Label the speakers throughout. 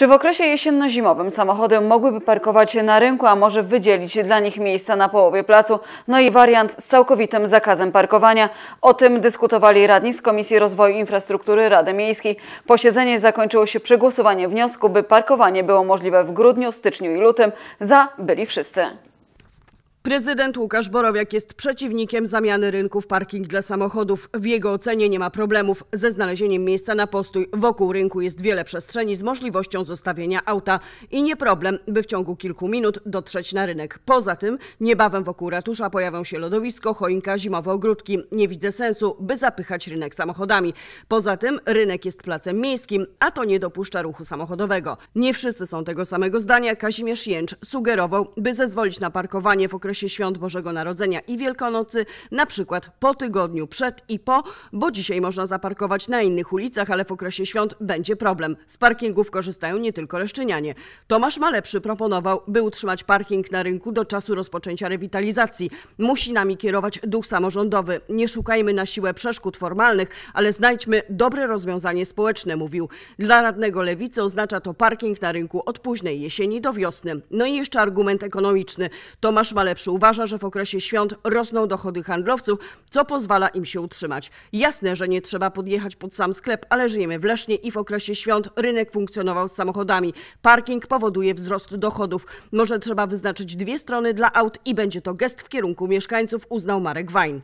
Speaker 1: Czy w okresie jesienno-zimowym samochody mogłyby parkować na rynku, a może wydzielić dla nich miejsca na połowie placu? No i wariant z całkowitym zakazem parkowania. O tym dyskutowali radni z Komisji Rozwoju Infrastruktury Rady Miejskiej. Posiedzenie zakończyło się przegłosowaniem wniosku, by parkowanie było możliwe w grudniu, styczniu i lutym. Za byli wszyscy.
Speaker 2: Prezydent Łukasz Borowiak jest przeciwnikiem zamiany rynków parking dla samochodów. W jego ocenie nie ma problemów ze znalezieniem miejsca na postój. Wokół rynku jest wiele przestrzeni z możliwością zostawienia auta i nie problem, by w ciągu kilku minut dotrzeć na rynek. Poza tym niebawem wokół ratusza pojawią się lodowisko, choinka, zimowe ogródki. Nie widzę sensu, by zapychać rynek samochodami. Poza tym rynek jest placem miejskim, a to nie dopuszcza ruchu samochodowego. Nie wszyscy są tego samego zdania. Kazimierz Jęcz sugerował, by zezwolić na parkowanie w okresie okresie świąt Bożego Narodzenia i Wielkanocy, na przykład po tygodniu przed i po, bo dzisiaj można zaparkować na innych ulicach, ale w okresie świąt będzie problem. Z parkingów korzystają nie tylko leszczynianie. Tomasz Malepszy proponował, by utrzymać parking na rynku do czasu rozpoczęcia rewitalizacji. Musi nami kierować duch samorządowy. Nie szukajmy na siłę przeszkód formalnych, ale znajdźmy dobre rozwiązanie społeczne, mówił. Dla radnego lewicy oznacza to parking na rynku od późnej jesieni do wiosny. No i jeszcze argument ekonomiczny. Tomasz Malepszy uważa, że w okresie świąt rosną dochody handlowców, co pozwala im się utrzymać. Jasne, że nie trzeba podjechać pod sam sklep, ale żyjemy w Lesznie i w okresie świąt rynek funkcjonował z samochodami. Parking powoduje wzrost dochodów. Może trzeba wyznaczyć dwie strony dla aut i będzie to gest w kierunku mieszkańców, uznał Marek Wajn.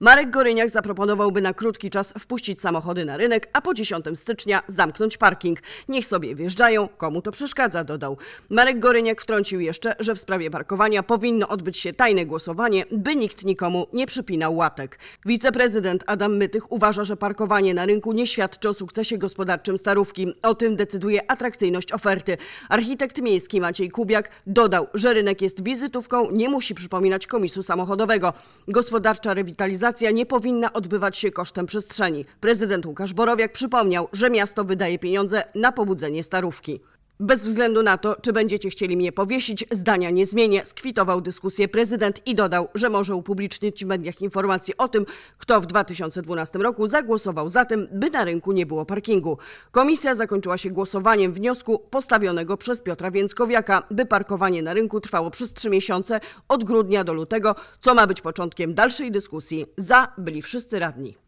Speaker 2: Marek Goryniak zaproponowałby na krótki czas wpuścić samochody na rynek, a po 10 stycznia zamknąć parking. Niech sobie wjeżdżają, komu to przeszkadza, dodał. Marek Goryniak wtrącił jeszcze, że w sprawie parkowania powinno odbyć się tajne głosowanie, by nikt nikomu nie przypinał łatek. Wiceprezydent Adam Mytych uważa, że parkowanie na rynku nie świadczy o sukcesie gospodarczym Starówki. O tym decyduje atrakcyjność oferty. Architekt miejski Maciej Kubiak dodał, że rynek jest wizytówką, nie musi przypominać komisu samochodowego. Gospodarcza rewitalizacja Prywatyzacja nie powinna odbywać się kosztem przestrzeni. Prezydent Łukasz Borowiak przypomniał, że miasto wydaje pieniądze na pobudzenie starówki. Bez względu na to, czy będziecie chcieli mnie powiesić, zdania nie zmienię, skwitował dyskusję prezydent i dodał, że może upublicznić w mediach informacje o tym, kto w 2012 roku zagłosował za tym, by na rynku nie było parkingu. Komisja zakończyła się głosowaniem wniosku postawionego przez Piotra Więckowiaka, by parkowanie na rynku trwało przez trzy miesiące od grudnia do lutego, co ma być początkiem dalszej dyskusji. Za byli wszyscy radni.